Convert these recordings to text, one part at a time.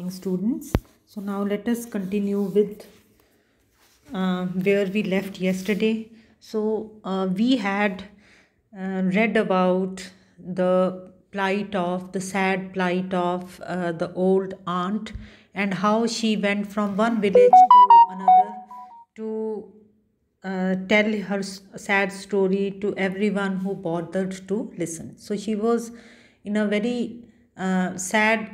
morning students so now let us continue with uh, where we left yesterday so uh, we had uh, read about the plight of the sad plight of uh, the old aunt and how she went from one village to another to uh, tell her sad story to everyone who bothered to listen. So she was in a very uh, sad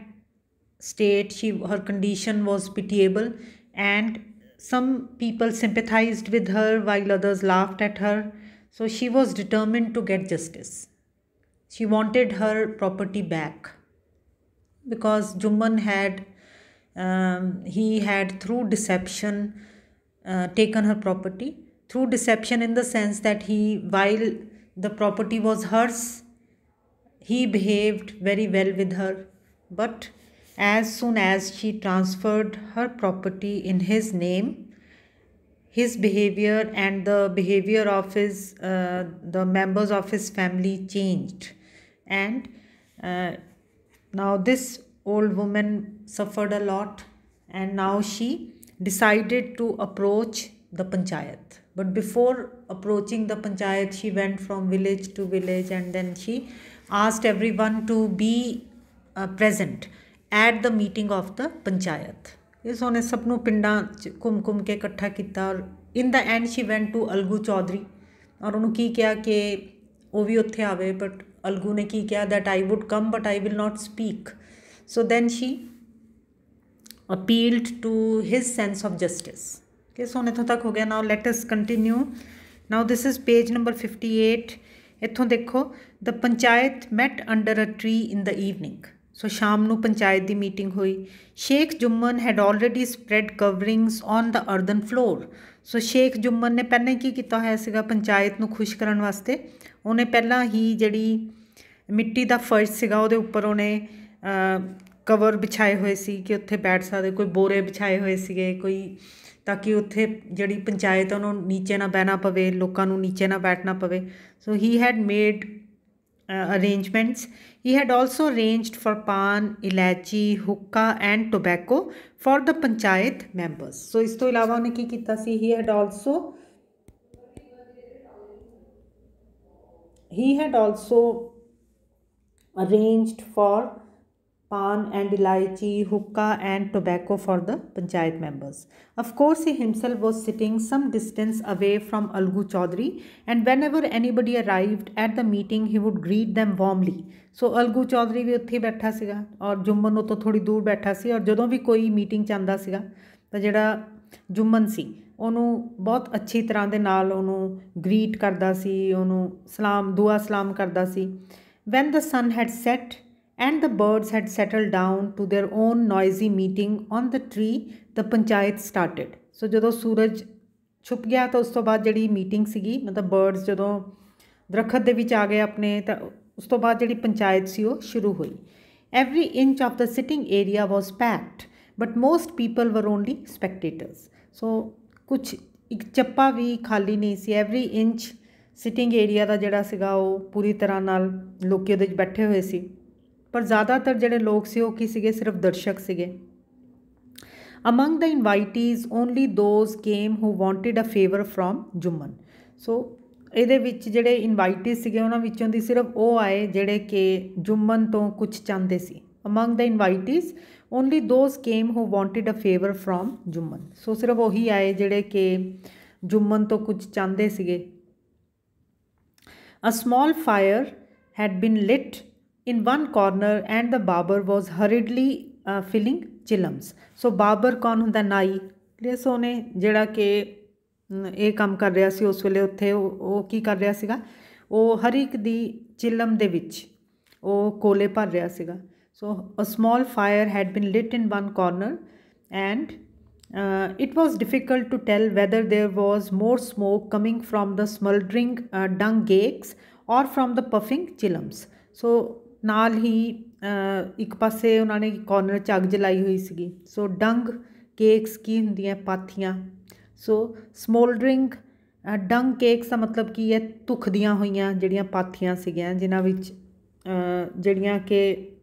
state she her condition was pitiable and some people sympathized with her while others laughed at her so she was determined to get justice she wanted her property back because Juman had um, he had through deception uh, taken her property through deception in the sense that he while the property was hers he behaved very well with her but as soon as she transferred her property in his name, his behavior and the behavior of his uh, the members of his family changed, and uh, now this old woman suffered a lot, and now she decided to approach the panchayat. But before approaching the panchayat, she went from village to village and then she asked everyone to be uh, present at the meeting of the panchayat ਇਸ ਉਹਨੇ ਸਭ ਨੂੰ ਪਿੰਡਾਂ ਚ ਘੁੰਮ ਘੁੰਮ ਕੇ ਇਕੱਠਾ ਕੀਤਾ ਔਰ in the end she went to Algu Chaudhary ਔਰ ਉਹਨੂੰ ਕੀ ਕਿਹਾ ਕਿ ਉਹ ਵੀ ਉੱਥੇ ਆਵੇ ਬਟ ਅਲਗੂ ਨੇ ਕੀ ਕਿਹਾ that I would come but I will not speak so then she appealed to his sense of justice. Okay, so इथों तक हो गया now let us continue. Now this is page number 58. इथों देखो the panchayat met under a tree in the evening. ਸੋ ਸ਼ਾਮ ਨੂੰ ਪੰਚਾਇਤ ਦੀ meeting ਹੋਈ Sheikh Jumman had already spread coverings on the earthen floor so Sheikh Jumman ਨੇ ਪਹਿਲਾਂ ਕੀ ਕੀਤਾ ਹੋਇਆ ਸੀਗਾ ਪੰਚਾਇਤ ਨੂੰ ਖੁਸ਼ ਕਰਨ ਵਾਸਤੇ ਉਹਨੇ ਪਹਿਲਾਂ ਹੀ ਜਿਹੜੀ ਮਿੱਟੀ ਦਾ ਫਰਸ਼ ਸੀਗਾ ਉਹਦੇ ਉੱਪਰ ਉਹਨੇ ਕਵਰ ਵਿਛਾਏ ਹੋਏ ਸੀ ਕਿ ਉੱਥੇ ਬੈਠ ਸਕਦੇ ਕੋਈ ਬੋਰੇ ਵਿਛਾਏ ਹੋਏ ਸੀਗੇ ਕੋਈ ਤਾਂ ਕਿ ਉੱਥੇ ਜਿਹੜੀ ਪੰਚਾਇਤ ਉਹਨੂੰ ਨੂੰ ਨੀਚੇ ਨਾ ਬਹਿਣਾ ਪਵੇ ਲੋਕਾਂ ਨੂੰ ਨੀਚੇ ਨਾ ਬੈਠਣਾ ਪਵੇ so he had made arrangements He had also arranged for pan, ilachi, hookah and tobacco for the panchayat members. So, isto ilawa unne ki kita he had also he had also arranged for pan and ilaichi, hookah and tobacco for the panchayat members. Of course, he himself was sitting some distance away from Algu Chaudhary and whenever anybody arrived at the meeting, he would greet them warmly. So, Algu Chaudhary would sitting there and was sitting a little far away and whenever anyone meeting chanda siga, meeting, Jumman si, onu bahut achhi tarah de naal onu greet karda si, onu salam, dua salam karda When the sun had set, and the birds had settled down to their own noisy meeting on the tree the panchayat started so jadon suraj chup gaya to us to baad jehdi meeting si gi matlab birds jadon drakhat de vich aa gaye apne ta us to baad jehdi panchayat si oh every inch of the sitting area was packed but most people were only spectators so kuch ik chappa vi khali nahi si every inch sitting area da jehda siga oh puri tarah nal loki ode vich baithe hoye ਪਰ ਜ਼ਿਆਦਾਤਰ ਜਿਹੜੇ ਲੋਕ ਸੀ ਉਹ ਕੀ ਸੀਗੇ ਸਿਰਫ ਦਰਸ਼ਕ ਸੀਗੇ among the invitees only those came who wanted a favour from Jumman so ਇਹਦੇ ਵਿੱਚ ਜਿਹੜੇ ਇਨਵਾਈਟਿਸ ਸੀਗੇ ਉਹਨਾਂ ਵਿੱਚੋਂ ਦੀ ਸਿਰਫ ਉਹ ਆਏ ਜਿਹੜੇ ਕਿ ਜੁਮਨ ਤੋਂ ਕੁਝ ਚਾਹੁੰਦੇ ਸੀ among the invitees only those came who wanted a favour from Jumman so ਸਿਰਫ ਉਹੀ ਆਏ ਜਿਹੜੇ ਕਿ ਜੁਮਨ ਤੋਂ ਕੁਝ ਚਾਹੁੰਦੇ ਸੀਗੇ a small fire had been lit in one corner and the barber was hurriedly uh, filling chillums so barber kon hunda nai clear so ne jehda ke eh kam kar reya si us vele ki kar reya siga oh di chillum de vich oh kole bhar reya so a small fire had been lit in one corner and uh, it was difficult to tell whether there was more smoke coming from the smoldering uh, dung cakes or from the puffing chillums so ਨਾਲ ਹੀ ਇੱਕ ਪਾਸੇ ਉਹਨਾਂ ਨੇ corner 'ਚ ਅੱਗ ਜਲਾਈ ਹੋਈ ਸੀਗੀ ਸੋ ਡੰਗ ਕੇਕਸ ਕੀ ਹੁੰਦੀਆਂ ਪਾਥੀਆਂ ਸੋ ਸਮੋਲਡਰਿੰਗ ਡੰਗ ਕੇਕਸ ਦਾ ਮਤਲਬ ਕੀ ਹੈ ਧੁਖਦੀਆਂ ਹੋਈਆਂ ਜਿਹੜੀਆਂ ਪਾਥੀਆਂ ਸੀਗੀਆਂ ਜਿਨ੍ਹਾਂ ਵਿੱਚ ਜਿਹੜੀਆਂ ਕਿ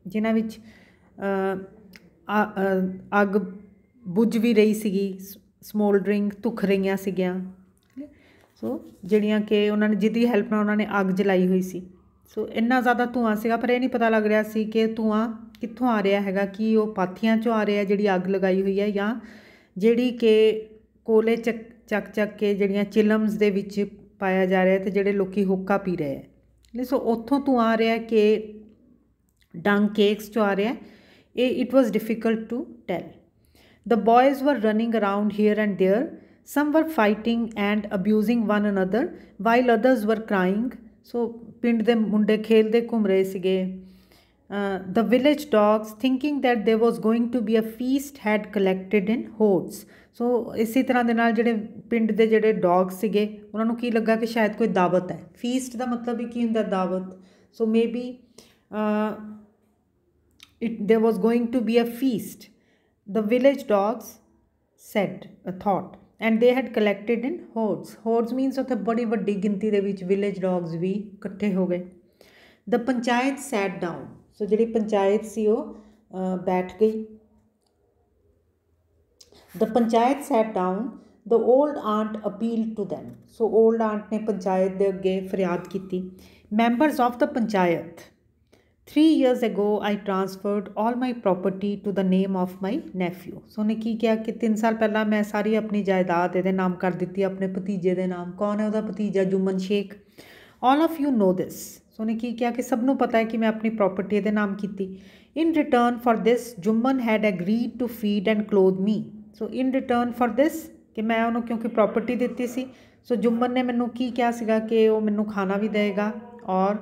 ਜਿਨ੍ਹਾਂ ਵਿੱਚ ਅੱਗ ਬੁਝ ਵੀ ਰਹੀ ਸੀਗੀ ਸਮੋਲਡਰਿੰਗ ਧੁਖ ਰਹੀਆਂ ਸੀਗੀਆਂ ਸੋ ਜਿਹੜੀਆਂ ਕਿ ਉਹਨਾਂ ਨੇ ਜਿੱਦੀ ਹੈਲਪ ਨਾਲ ਉਹਨਾਂ ਨੇ ਅੱਗ ਜਲਾਈ ਹੋਈ ਸੀ ਸੋ ਇੰਨਾ ਜ਼ਿਆਦਾ ਧੂਆਂ ਸੀਗਾ ਪਰ ਇਹ ਨਹੀਂ ਪਤਾ ਲੱਗ ਰਿਹਾ ਸੀ ਕਿ ਧੂਆਂ ਕਿੱਥੋਂ ਆ ਰਿਹਾ ਹੈਗਾ ਕਿ ਉਹ ਪਾਥੀਆਂ ਚੋਂ ਆ ਰਿਹਾ ਜਿਹੜੀ ਅੱਗ ਲਗਾਈ ਹੋਈ ਹੈ ਜਾਂ ਜਿਹੜੀ ਕਿ ਕੋਲੇ ਚੱਕ ਚੱਕ ਚੱਕ ਕੇ ਜਿਹੜੀਆਂ ਚਿਲਮਸ ਦੇ ਵਿੱਚ ਪਾਇਆ ਜਾ ਰਿਹਾ ਤੇ ਜਿਹੜੇ ਲੋਕੀ ਹੁੱਕਾ ਪੀ ਰਹੇ ਨੇ ਸੋ ਉੱਥੋਂ ਤੋਂ ਆ ਰਿਹਾ ਕਿ ਡੰਗ ਕੇਕਸ ਚੋਂ ਆ ਰਿਹਾ ਇਹ it was difficult to tell the boys were running around here and there some were fighting and abusing one another while others were crying so ਪਿੰਡ ਦੇ ਮੁੰਡੇ ਖੇਲਦੇ ਘੁੰਮ ਰਹੇ ਸੀਗੇ the village dogs thinking that there was going to be a feast had collected in hordes so ਇਸੇ ਤਰ੍ਹਾਂ ਦੇ ਨਾਲ ਜਿਹੜੇ ਪਿੰਡ ਦੇ ਜਿਹੜੇ ਡੌਗ ਸੀਗੇ ਉਹਨਾਂ ਨੂੰ ਕੀ ਲੱਗਾ ਕਿ ਸ਼ਾਇਦ ਕੋਈ ਦਾਵਤ ਹੈ ਫੀਸਟ ਦਾ ਮਤਲਬ ਹੀ ਕੀ ਹੁੰਦਾ ਦਾਵਤ so maybe it there was going to be a feast the village dogs said a thought and they had collected in hordes hordes means ਉਥੇ ਬੜੀ ਵੱਡੀ ਗਿਣਤੀ ਦੇ ਵਿੱਚ ਵਿਲੇਜ ਡੌਗਸ ਵੀ ਇਕੱਠੇ ਹੋ ਗਏ the panchayat sat down so ਜਿਹੜੀ ਪੰਚਾਇਤ ਸੀ ਉਹ ਬੈਠ ਗਈ the panchayat sat down the old aunt appeal to them so old aunt ਨੇ ਪੰਚਾਇਤ ਦੇ ਅੱਗੇ ਫਰਿਆਦ ਕੀਤੀ members of the panchayat three years ago I transferred 올 my property to the name of my nephew so ਉਹਨੇ ਕੀ ਕਿਹਾ ਕਿ 3 ਸਾਲ ਪਹਿਲਾਂ ਮੈਂ ਸਾਰੀ ਆਪਣੀ ਜਾਇਦਾਦ ਇਹਦੇ ਨਾਮ ਕਰ ਦਿੱਤੀ ਆਪਣੇ ਭਤੀਜੇ ਦੇ ਨਾਮ ਕੌਣ ਹੈ ਉਹਦਾ ਭਤੀਜਾ Jumman Sheikh 올 of you know this so ਉਹਨੇ ਕੀ ਕਿਹਾ ਕਿ ਸਭ ਨੂੰ ਪਤਾ ਹੈ ਕਿ ਮੈਂ ਆਪਣੀ ਪ੍ਰਾਪਰਟੀ ਇਹਦੇ ਨਾਮ ਕੀਤੀ in return for this Jumman had agreed to feed and clothe me so in return for this ਕਿ ਮੈਂ ਉਹਨੂੰ ਕਿਉਂਕਿ ਪ੍ਰਾਪਰਟੀ ਦਿੱਤੀ ਸੀ ਸੋ ਜੁਮਨ ਨੇ ਮੈਨੂੰ ਕੀ ਕਿਹਾ ਸੀਗਾ ਕਿ ਉਹ ਮੈਨੂੰ ਖਾਣਾ ਵੀ ਦੇਵੇਗਾ ਔਰ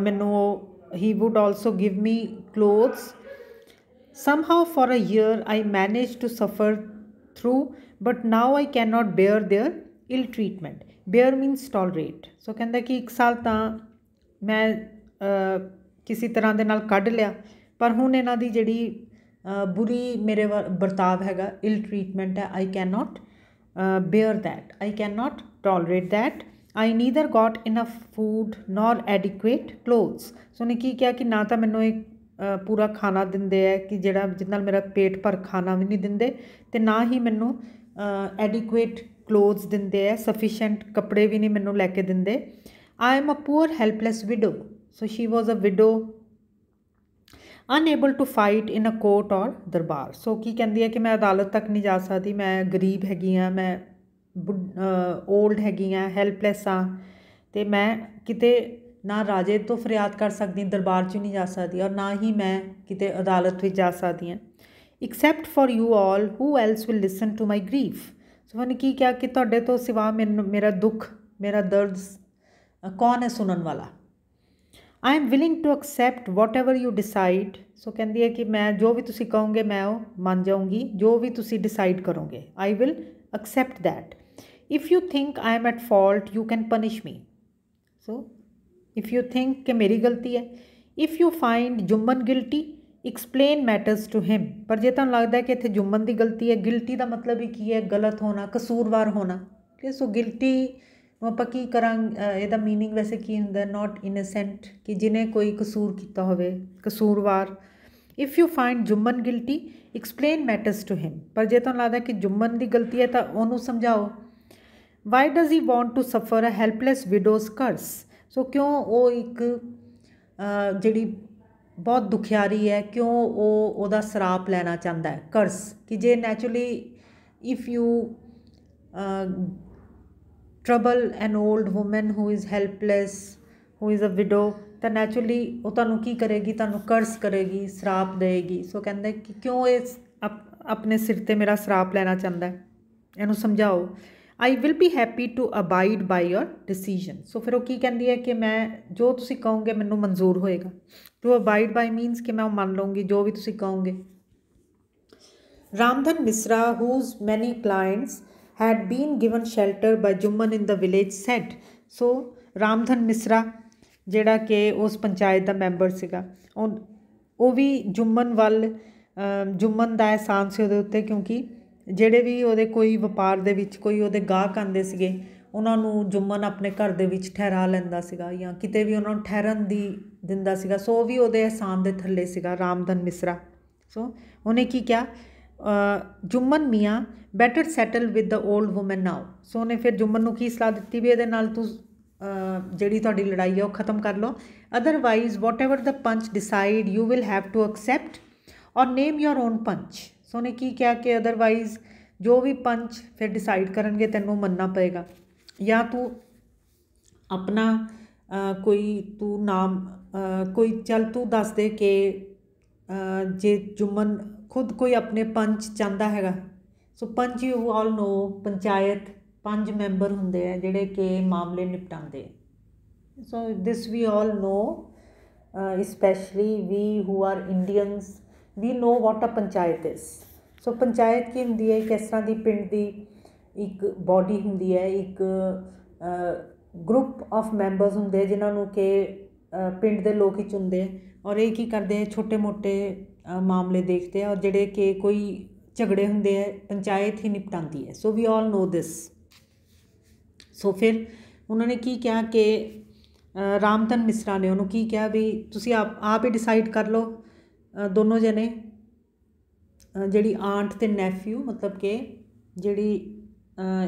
ਮੈਨੂੰ he would also give me clothes. Somehow for a year I managed to suffer through but now I cannot bear their ill treatment. Bear means tolerate. So kanda ki ek saal ta main uh, kisi tarah de naal kad liya par hun inna di jehdi uh, buri mere bartav hega ill treatment hai I cannot uh, bear that. I cannot tolerate that. I neither got enough food nor adequate clothes so ਨੇ ਕੀ ਕਿਹਾ ਕਿ ਨਾ ਤਾਂ ਮੈਨੂੰ ਇੱਕ ਪੂਰਾ ਖਾਣਾ ਦਿੰਦੇ ਆ ਕਿ ਜਿਹੜਾ ਜਿਹਦੇ ਨਾਲ ਮੇਰਾ ਪੇਟ ਭਰ ਖਾਣਾ ਵੀ ਨਹੀਂ ਦਿੰਦੇ ਤੇ ਨਾ ਹੀ ਮੈਨੂੰ ਐਡਿਕੁਏਟ ਕਲੋਥਸ ਦਿੰਦੇ ਆ ਸਫੀਸ਼ੀਐਂਟ ਕੱਪੜੇ ਵੀ ਨਹੀਂ ਮੈਨੂੰ ਲੈ ਕੇ ਦਿੰਦੇ I am a poor helpless widow so she was a widow unable to fight in a court ਔਰ ਦਰਬਾਰ ਸੋ ਕੀ ਕਹਿੰਦੀ ਹੈ ਕਿ ਮੈਂ ਅਦਾਲਤ ਤੱਕ ਨਹੀਂ ਜਾ ਸਕਦੀ ਮੈਂ ਗਰੀਬ ਹੈਗੀ ਆ ਮੈਂ ਓਲਡ ਹੈਗੀ ਹਾਂ ਹੈਲਪਲੈਸ ਆ ਤੇ ਮੈਂ ਕਿਤੇ ਨਾ ਰਾਜੇ ਤੋਂ ਫਰਿਆਦ ਕਰ ਸਕਦੀ ਦਰਬਾਰ 'ਚ ਨਹੀਂ ਜਾ ਸਕਦੀ ਔਰ ਨਾ ਹੀ ਮੈਂ ਕਿਤੇ ਅਦਾਲਤ ਵਿੱਚ ਜਾ ਸਕਦੀ ਹਾਂ except for you all who else will listen to my grief so ਉਹਨੇ ਕੀ ਕਿਹਾ ਕਿ ਤੁਹਾਡੇ ਤੋਂ ਸਿਵਾ ਮੇਰਾ ਦੁੱਖ ਮੇਰਾ ਦਰਦ ਕੌਣ ਹੈ ਸੁਣਨ ਵਾਲਾ I am willing to accept whatever you decide so ਕਹਿੰਦੀ ਹੈ ਕਿ ਮੈਂ ਜੋ ਵੀ ਤੁਸੀਂ ਕਹੋਗੇ ਮੈਂ ਉਹ ਮੰਨ ਜਾਊਂਗੀ ਜੋ ਵੀ ਤੁਸੀਂ ਡਿਸਾਈਡ ਕਰੋਗੇ I will accept that if you think I am at fault you can punish me so if you think ਕਿ ਮੇਰੀ ਗਲਤੀ ਹੈ if you find Jumman guilty explain matters to him ਪਰ ਜੇ ਤੁਹਾਨੂੰ ਲੱਗਦਾ ਹੈ ਕਿ ਇੱਥੇ ਜੁਮਨ ਦੀ ਗਲਤੀ ਹੈ ਗਿਲਟੀ ਦਾ ਮਤਲਬ ਹੀ ਕੀ ਹੈ ਗਲਤ ਹੋਣਾ ਕਸੂਰਵਾਰ ਹੋਣਾ ਕਿ ਸੋ ਗਿਲਟੀ ਨੂੰ ਆਪਾਂ ਕੀ ਕਰਾਂ ਇਹਦਾ मीनिंग ਵੈਸੇ ਕੀ ਹੁੰਦਾ ਨਾਟ ਇਨੋਸੈਂਟ ਕਿ ਜਿਨੇ ਕੋਈ ਕਸੂਰ ਕੀਤਾ ਹੋਵੇ ਕਸੂਰਵਾਰ if you find Jumman guilty explain matters to him ਪਰ ਜੇ ਤੁਹਾਨੂੰ ਲੱਗਦਾ ਕਿ ਜੁਮਨ ਦੀ ਗਲਤੀ ਹੈ ਤਾਂ ਉਹਨੂੰ ਸਮਝਾਓ why does he want to suffer a helpless ਵਿਡੋਜ਼ curse ਸੋ ਕਿਉਂ ਉਹ ਇੱਕ ਜਿਹੜੀ ਬਹੁਤ ਦੁਖਿਆਰੀ ਹੈ ਕਿਉਂ ਉਹ ਉਹਦਾ ਸਰਾਪ ਲੈਣਾ ਚਾਹੁੰਦਾ ਹੈ ਕਰਸ ਕਿ ਜੇ naturally if you trouble an old woman who is helpless who is a widow ਤਾਂ ਨੈਚੁਰਲੀ ਉਹ ਤੁਹਾਨੂੰ ਕੀ ਕਰੇਗੀ ਤੁਹਾਨੂੰ ਕਰਸ ਕਰੇਗੀ ਸਰਾਪ ਦੇਗੀ ਸੋ ਕਹਿੰਦਾ ਕਿ ਕਿਉਂ ਇਹ ਆਪਣੇ ਸਿਰ ਤੇ ਮੇਰਾ ਸਰਾਪ ਲੈਣਾ ਚਾਹੁੰਦਾ ਇਹਨੂੰ ਸਮਝਾਓ I will be happy to abide by your decision so ਫਿਰ ਉਹ ਕੀ ਕਹਿੰਦੀ ਹੈ ਕਿ ਮੈਂ ਜੋ ਤੁਸੀਂ ਕਹੋਗੇ ਮੈਨੂੰ ਮਨਜ਼ੂਰ ਹੋਏਗਾ ਟੂ ਅਬਾਈਡ ਬਾਈ ਮੀਨਸ ਕਿ ਮੈਂ ਉਹ ਮੰਨ ਲਵਾਂਗੀ ਜੋ ਵੀ ਤੁਸੀਂ ਕਹੋਗੇ Ramdhan Misra whose many clients had been given shelter by Jumman in the village said so Ramdhan Misra ਜਿਹੜਾ ਕਿ ਉਸ ਪੰਚਾਇਤ ਦਾ ਮੈਂਬਰ ਸੀਗਾ ਉਹ ਉਹ ਵੀ ਜੁਮਨ ਵੱਲ ਜੁਮਨ ਦਾ ਅਹਿਸਾਨ ਸੀ ਉਹਦੇ ਉੱਤੇ ਕਿਉਂਕਿ ਜਿਹੜੇ ਵੀ ਉਹਦੇ ਕੋਈ ਵਪਾਰ ਦੇ ਵਿੱਚ ਕੋਈ ਉਹਦੇ ਗਾਹਕ ਆਂਦੇ ਸੀਗੇ ਉਹਨਾਂ ਨੂੰ ਜੁੰਮਨ ਆਪਣੇ ਘਰ ਦੇ ਵਿੱਚ ਠਹਿਰਾ ਲੈਂਦਾ ਸੀਗਾ ਜਾਂ ਕਿਤੇ ਵੀ ਉਹਨਾਂ ਨੂੰ ਠਹਿਰਨ ਦੀ ਦਿੰਦਾ ਸੀਗਾ ਸੋ ਵੀ ਉਹਦੇ ਅਹਿਸਾਨ ਦੇ ਥੱਲੇ ਸੀਗਾ ਰਾਮਦਨ ਮਿਸਰਾ ਸੋ ਉਹਨੇ ਕੀ ਕਿਹਾ Jumman Mian better settle with the old woman now so ਉਹਨੇ ਫਿਰ ਜੁਮਨ ਨੂੰ ਕੀ ਸਲਾਹ ਦਿੱਤੀ ਵੀ ਇਹਦੇ ਨਾਲ ਤੂੰ ਜਿਹੜੀ ਤੁਹਾਡੀ ਲੜਾਈ ਹੈ ਉਹ ਖਤਮ ਕਰ ਲਓ otherwise whatever the panch decide you will have to accept or name your own ਪੰਚ ਸੋ ਨੇ ਕੀ ਕਿਹਾ ਕਿ ਅਦਰਵਾਈਜ਼ ਜੋ ਵੀ ਪੰਚ ਫਿਰ ਡਿਸਾਈਡ ਕਰਨਗੇ ਤੈਨੂੰ ਮੰਨਣਾ ਪਏਗਾ ਜਾਂ ਤੂੰ ਆਪਣਾ ਕੋਈ ਤੂੰ ਨਾਮ ਕੋਈ ਚਲ ਤੂੰ ਦੱਸ ਦੇ ਕਿ ਜੇ ਜੁਮਨ ਖੁਦ ਕੋਈ ਆਪਣੇ ਪੰਚ ਚਾਹੁੰਦਾ ਹੈਗਾ ਸੋ ਪੰਚ ਯੂ ਆਲ ਨੋ ਪੰਚਾਇਤ ਪੰਜ ਮੈਂਬਰ ਹੁੰਦੇ ਆ ਜਿਹੜੇ ਕਿ ਮਾਮਲੇ ਨਿਪਟਾਉਂਦੇ so this we all know specially we who are Indians we know what a panchayat is so panchayat ਕੀ ਹੁੰਦੀ ਹੈ ਕਿਸ ਤਰ੍ਹਾਂ ਦੀ ਪਿੰਡ ਦੀ ਇੱਕ ਬਾਡੀ ਹੁੰਦੀ ਹੈ ਇੱਕ ਗਰੁੱਪ ਆਫ ਮੈਂਬਰਸ ਹੁੰਦੇ ਜਿਨ੍ਹਾਂ ਨੂੰ ਕਿ ਪਿੰਡ ਦੇ ਲੋਕ ਹੀ ਚੁੰਦੇ ਔਰ ਇਹ ਕੀ ਕਰਦੇ ਛੋਟੇ-ਮੋਟੇ ਮਾਮਲੇ ਦੇਖਦੇ ਔਰ ਜਿਹੜੇ ਕਿ ਕੋਈ ਝਗੜੇ ਹੁੰਦੇ ਹੈ ਪੰਚਾਇਤ ਹੀ ਨਿਪਟਾਉਂਦੀ ਹੈ ਸੋ ਵੀ ਆਲ ਨੋ ਦਿਸ ਸੋ ਫਿਰ ਉਹਨਾਂ ਨੇ ਕੀ ਕਿਹਾ ਕਿ ਰਾਮਤਨ ਮਿਸਰਾ ਨੇ ਉਹਨੂੰ ਕੀ ਕਿਹਾ ਵੀ ਤੁਸੀਂ ਆਪ ਆਪ ਹੀ ਡਿਸਾਈਡ ਕਰ ਲਓ ਦੋਨੋਂ ਜਣੇ ਜਿਹੜੀ ਆਂਟ ਤੇ ਨੈਫਿਊ ਮਤਲਬ ਕਿ ਜਿਹੜੀ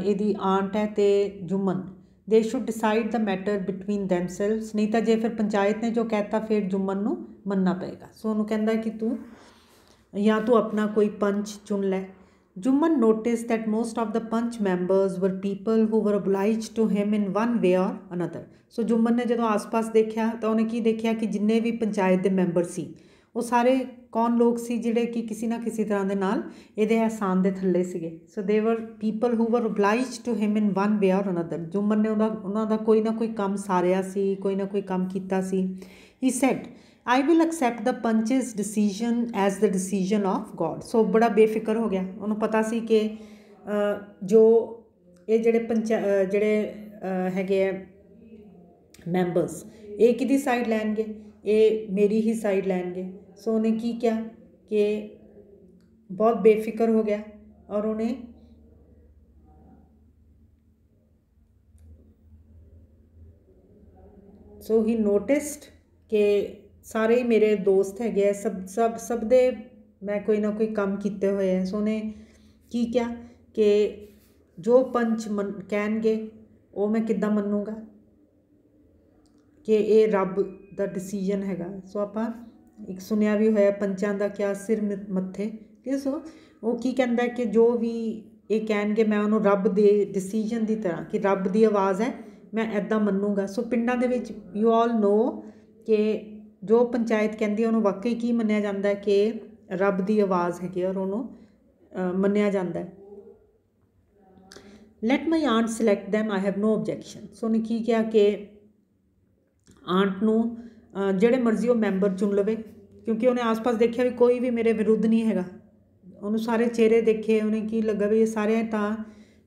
ਇਹਦੀ ਆਂਟ ਹੈ ਤੇ Jumman they should decide the matter between themselves ਨਹੀਂ ਤਾਂ ਜੇ ਫਿਰ ਪੰਚਾਇਤ ਨੇ ਜੋ ਕਹਿਤਾ ਫਿਰ ਜੁਮਨ ਨੂੰ ਮੰਨਣਾ ਪਏਗਾ ਸੋ ਉਹਨੂੰ ਕਹਿੰਦਾ ਕਿ ਤੂੰ ਜਾਂ ਤੂੰ ਆਪਣਾ ਕੋਈ ਪੰਚ ਚੁਣ ਲੈ Jumman notice that most of the panch members were people who were obliged to him in one way or another so Jumman ਨੇ ਜਦੋਂ ਆਸ-ਪਾਸ ਦੇਖਿਆ ਤਾਂ ਉਹਨੇ ਕੀ ਦੇਖਿਆ ਕਿ ਜਿੰਨੇ ਵੀ ਪੰਚਾਇਤ ਦੇ ਮੈਂਬਰ ਸੀ ਉਹ ਸਾਰੇ ਕੌਣ ਲੋਕ ਸੀ ਜਿਹੜੇ ਕਿ ਕਿਸੇ ਨਾ ਕਿਸੇ ਤਰ੍ਹਾਂ ਦੇ ਨਾਲ ਇਹਦੇ ਅਹਿਸਾਨ ਦੇ ਥੱਲੇ ਸੀਗੇ ਸੋ ਦੇ ਵਰ people who were obliged to him in one way or another ਜੋ ਨੇ ਉਹਦਾ ਉਹਨਾਂ ਦਾ ਕੋਈ ਨਾ ਕੋਈ ਕੰਮ ਸਾਰਿਆ ਸੀ ਕੋਈ ਨਾ ਕੋਈ ਕੰਮ ਕੀਤਾ ਸੀ he said I will accept the panch's decision as the decision of God so ਬੜਾ ਬੇਫਿਕਰ ਹੋ ਗਿਆ ਉਹਨੂੰ ਪਤਾ ਸੀ ਕਿ ਜੋ ਇਹ ਜਿਹੜੇ ਪੰਚ ਜਿਹੜੇ ਹੈਗੇ ਆ ਮੈਂਬਰਸ ਇਹ ਕਿਦੀ ਸਾਈਡ ਲੈਣਗੇ ਇਹ ਮੇਰੀ ਹੀ ਸਾਈਡ ਲੈਣਗੇ ਸੋ उन्हें ਕੀ क्या ਕਿ ਬਹੁਤ ਬੇਫਿਕਰ ਹੋ ਗਿਆ ਔਰ ਉਹਨੇ ਸੋ ਹੀ ਨੋਟਿਸਡ ਕਿ ਸਾਰੇ ਹੀ ਮੇਰੇ ਦੋਸਤ ਹੈਗੇ ਸਭ ਸਭ ਸਭ ਦੇ ਮੈਂ ਕੋਈ ਨਾ ਕੋਈ ਕੰਮ ਕੀਤੇ ਹੋਏ ਆ ਸੋ ਨੇ ਕੀ ਕਿਹਾ ਕਿ ਜੋ ਪੰਚ ਮਨ ਕਹਿਣਗੇ ਉਹ ਮੈਂ ਕਿੱਦਾਂ ਮੰਨੂਗਾ ਕਿ ਇਹ ਰੱਬ ਦਾ ਡਿਸੀਜਨ ਹੈਗਾ ਸੋ ਆਪਾਂ ਇੱਕ ਸੁਨਿਆ ਵੀ ਹੋਇਆ ਪੰਚਾਂ ਦਾ ਕਿਆ ਸਿਰ ਮੱਥੇ ਕਿ ਸੋ ਉਹ ਕੀ ਕਹਿੰਦਾ ਕਿ ਜੋ ਵੀ ਇਹ ਕਹਿਣਗੇ ਮੈਂ ਉਹਨੂੰ ਰੱਬ ਦੇ ਡਿਸੀਜਨ ਦੀ ਤਰ੍ਹਾਂ ਕਿ ਰੱਬ ਦੀ ਆਵਾਜ਼ ਹੈ ਮੈਂ ਐਦਾਂ ਮੰਨੂਗਾ ਸੋ ਪਿੰਡਾਂ ਦੇ ਵਿੱਚ ਯੂ ਆਲ ਨੋ ਕਿ ਜੋ ਪੰਚਾਇਤ ਕਹਿੰਦੀ ਉਹਨੂੰ ਵਾਕਈ ਕੀ ਮੰਨਿਆ ਜਾਂਦਾ ਹੈ ਕਿ ਰੱਬ ਦੀ ਆਵਾਜ਼ ਹੈਗੀ ਔਰ ਉਹਨੂੰ ਮੰਨਿਆ ਜਾਂਦਾ let my aunt select them I have no objection so ਨੇ ਕੀ ਕਿਹਾ ਕਿ ਆਂਟ ਨੂੰ ਜਿਹੜੇ ਮਰਜ਼ੀ ਉਹ ਮੈਂਬਰ ਚੁਣ ਲਵੇ ਕਿਉਂਕਿ ਉਹਨੇ ਆਸ-ਪਾਸ ਦੇਖਿਆ ਵੀ ਕੋਈ ਵੀ ਮੇਰੇ ਵਿਰੁੱਧ ਨਹੀਂ ਹੈਗਾ ਉਹਨੂੰ ਸਾਰੇ ਚਿਹਰੇ ਦੇਖੇ ਉਹਨੇ ਕੀ ਲੱਗਾ ਵੀ ਇਹ ਸਾਰੇ ਤਾਂ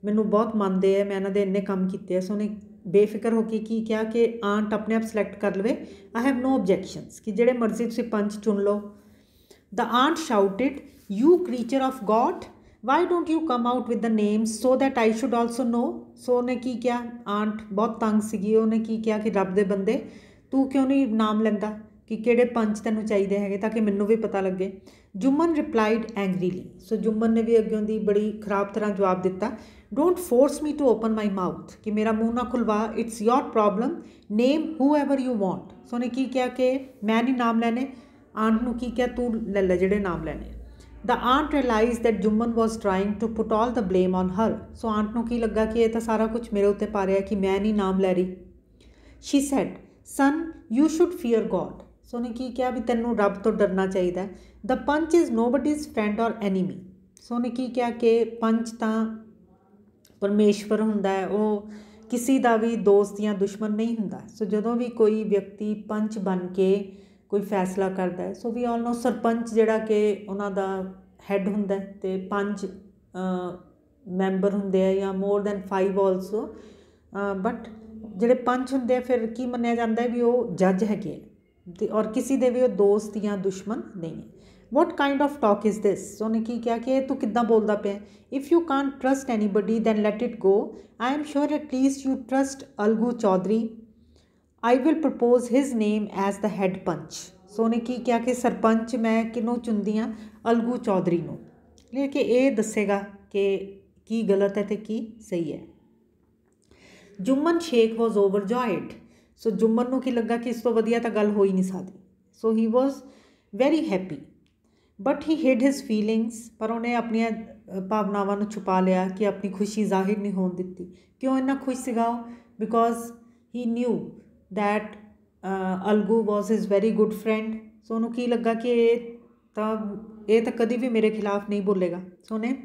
ਮੈਨੂੰ ਬਹੁਤ ਮੰਨਦੇ ਆ ਮੈਂ ਇਹਨਾਂ ਦੇ ਇੰਨੇ ਕੰਮ ਕੀਤੇ ਆ ਸੋ ਉਹਨੇ ਬੇਫਿਕਰ ਹੋ ਕੇ ਕੀ ਕਿਹਾ ਕਿ ਆਂਟ ਆਪਣੇ ਆਪ ਸਿਲੈਕਟ ਕਰ ਲਵੇ ਆਈ ਹੈਵ ਨੋ ਆਬਜੈਕਸ਼ਨਸ ਕਿ ਜਿਹੜੇ ਮਰਜ਼ੀ ਤੁਸੀਂ ਪੰਜ ਚੁਣ ਲਓ the aunt shouted you creature of God why don't you come out with the names so that I should also know so ਉਹਨੇ ਕੀ ਕਿਹਾ ਆਂਟ ਬਹੁਤ ਤੰਗ ਸੀਗੀ ਉਹਨੇ ਕੀ ਕਿਹਾ ਕਿ ਰੱਬ ਦੇ ਬੰਦੇ ਤੂੰ ਕਿਉਂ ਨਹੀਂ ਨਾਮ ਲੈਂਦਾ ਕਿ ਕਿਹੜੇ ਪੰਜ ਤੈਨੂੰ ਚਾਹੀਦੇ ਹੈਗੇ ਤਾਂ ਕਿ ਮੈਨੂੰ ਵੀ ਪਤਾ ਲੱਗੇ ਜੁਮਨ ਰਿਪਲਾਈਡ ਐਂਗਰੀਲੀ ਸੋ ਜੁਮਨ ਨੇ ਵੀ ਅੱਗੇ ਦੀ ਬੜੀ ਖਰਾਬ ਤਰ੍ਹਾਂ ਜਵਾਬ ਦਿੱਤਾ don't force me to open my mouth ਕਿ ਮੇਰਾ ਮੂੰਹ ਨਾ ਖੁਲਵਾ it's your problem name whoever you want so ਨੇ ਕੀ ਕਿਹਾ ਕਿ ਮੈਂ ਨਹੀਂ ਨਾਮ ਲੈਣੇ ਆਂਟ ਨੂੰ ਕੀ ਕਿਹਾ ਤੂੰ ਲੈ ਲੈ ਜਿਹੜੇ ਨਾਮ ਲੈਣੇ the aunt realised that Jumman was trying to put all the blame on her so aunt ਨੂੰ ਕੀ ਲੱਗਾ ਕਿ ਇਹ ਤਾਂ ਸਾਰਾ ਕੁਝ ਮੇਰੇ ਉੱਤੇ ਪਾ ਰਿਹਾ ਕਿ ਮੈਂ ਨਹੀਂ ਨਾਮ ਲੈ ਰਹੀ she said son you should fear God so ਨੇ ਕੀ ਕਿਹਾ ਵੀ ਤੈਨੂੰ ਰੱਬ ਤੋਂ ਡਰਨਾ ਚਾਹੀਦਾ the panch is nobody's friend or enemy so ਨੇ ਕੀ ਕਿਹਾ ਕਿ ਪੰਚ ਤਾਂ ਪਰਮੇਸ਼ਵਰ ਹੁੰਦਾ ਹੈ ਉਹ ਕਿਸੇ ਦਾ ਵੀ ਦੋਸਤ ਜਾਂ ਦੁਸ਼ਮਣ ਨਹੀਂ ਹੁੰਦਾ ਸੋ ਜਦੋਂ ਵੀ ਕੋਈ ਵਿਅਕਤੀ ਪੰਚ ਬਣ ਕੇ ਕੋਈ ਫੈਸਲਾ ਕਰਦਾ ਸੋ ਵੀ ਆਲ ਨੋ ਸਰਪੰਚ ਜਿਹੜਾ ਕਿ ਉਹਨਾਂ ਦਾ ਹੈੱਡ ਹੁੰਦਾ ਤੇ ਪੰਜ ਮੈਂਬਰ ਹੁੰਦੇ ਆ ਜਾਂ ਮੋਰ ਦੈਨ 5 ਆਲਸੋ ਬਟ ਜਿਹੜੇ ਪੰਜ ਹੁੰਦੇ ਆ ਫਿਰ ਕੀ ਮੰਨਿਆ ਜਾਂਦਾ ਵੀ ਉਹ ਜੱਜ ਹੈਗੇ ਤੇ और ਕਿਸੇ ਦੇ ਵੀ ਉਹ ਦੋਸਤ ਜਾਂ ਦੁਸ਼ਮਣ ਨਹੀਂ ਹੈ what kind of talk is this ਉਹਨੇ ਕੀ ਕਿਹਾ ਕਿ ਤੂੰ ਕਿੱਦਾਂ ਬੋਲਦਾ ਪਿਆ if you can't trust anybody then let it go I am sure at least you trust Algu Chaudhary I will propose his name as the head panch so ਉਹਨੇ ਕੀ ਕਿਹਾ ਕਿ ਸਰਪੰਚ ਮੈਂ ਕਿਨੂੰ ਚੁੰਦੀ ਆ ਅਲਗੂ ਚੌਧਰੀ ਨੂੰ ਲੈ ਕੇ ਇਹ ਦੱਸੇਗਾ ਕਿ ਕੀ ਗਲਤ ਹੈ ਤੇ ਕੀ ਸਹੀ ਹੈ ਜੁਮਨ ਸ਼ੇਖ ਵਾਸ ਓਵਰਜॉयਡ ਸੋ ਜੁਮਨ ਨੂੰ ਕੀ ਲੱਗਾ ਕਿ ਇਸ ਤੋਂ ਵਧੀਆ ਤਾਂ ਗੱਲ ਹੋ ਹੀ ਨਹੀਂ ਸਕਦੀ so he was very happy but he hid his feelings ਪਰ ਉਹਨੇ ਆਪਣੀਆਂ ਭਾਵਨਾਵਾਂ ਨੂੰ ਛੁਪਾ ਲਿਆ ਕਿ ਆਪਣੀ ਖੁਸ਼ੀ ਜ਼ਾਹਿਰ ਨਹੀਂ ਹੋਣ ਦਿੱਤੀ ਕਿਉਂ ਇੰਨਾ ਖੁਸ਼ ਸੀਗਾ ਉਹ because he knew that Algu was his very good friend so ਉਹਨੂੰ ਕੀ ਲੱਗਾ ਕਿ ਇਹ ਤਾਂ ਇਹ ਤਾਂ ਕਦੀ ਵੀ ਮੇਰੇ ਖਿਲਾਫ ਨਹੀਂ ਬੋਲੇਗਾ ਸੋਨੇ ਨੇ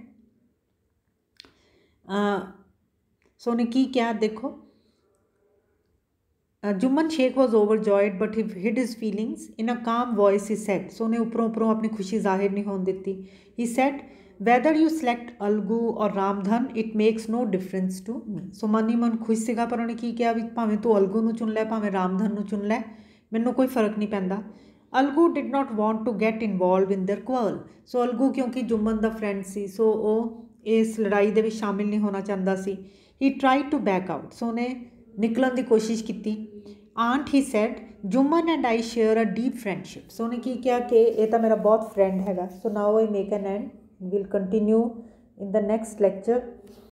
ਸੋ ਕੀ ਕਿਹਾ ਦੇਖੋ Uh, Jumman Sheikh was overjoyed but he hid his feelings in a calm voice he set सो उन्हें ऊपरों ऊपरों अपनी खुशी जाहिर नहीं होने देती he said whether you select Algu or Ramdhan it makes no difference to me so ਮਨ ਹੀ ਮਨ ਖੁਸ਼ ਸੀਗਾ ਪਰ ਉਹਨੇ ਕੀ ਕਿਹਾ ਵੀ ਭਾਵੇਂ ਤੂੰ ਅਲਗੂ ਨੂੰ ਚੁਣ ਲੈ ਭਾਵੇਂ ਰਾਮਧਨ ਨੂੰ ਚੁਣ ਲੈ ਮੈਨੂੰ ਕੋਈ ਫਰਕ ਨਹੀਂ ਪੈਂਦਾ Algu did not want to get involved in their quarrel so Algu ਕਿਉਂਕਿ ਜੁਮਨ ਦਾ ਫਰੈਂਡ ਸੀ ਸੋ ਉਹ ਇਸ ਲੜਾਈ ਦੇ ਵਿੱਚ ਸ਼ਾਮਿਲ ਨਹੀਂ ਹੋਣਾ ਚਾਹੁੰਦਾ ਸੀ he tried to back out so ਉਹਨੇ ਨਿਕਲਣ ਦੀ ਕੋਸ਼ਿਸ਼ ਕੀਤੀ aunt he said Jumman and I share a deep friendship so ਉਹਨੇ ਕੀ ਕਿਹਾ ਕਿ ਇਹ ਤਾਂ ਮੇਰਾ ਬਹੁਤ ਫਰੈਂਡ ਹੈਗਾ so now I make an end will continue in the next lecture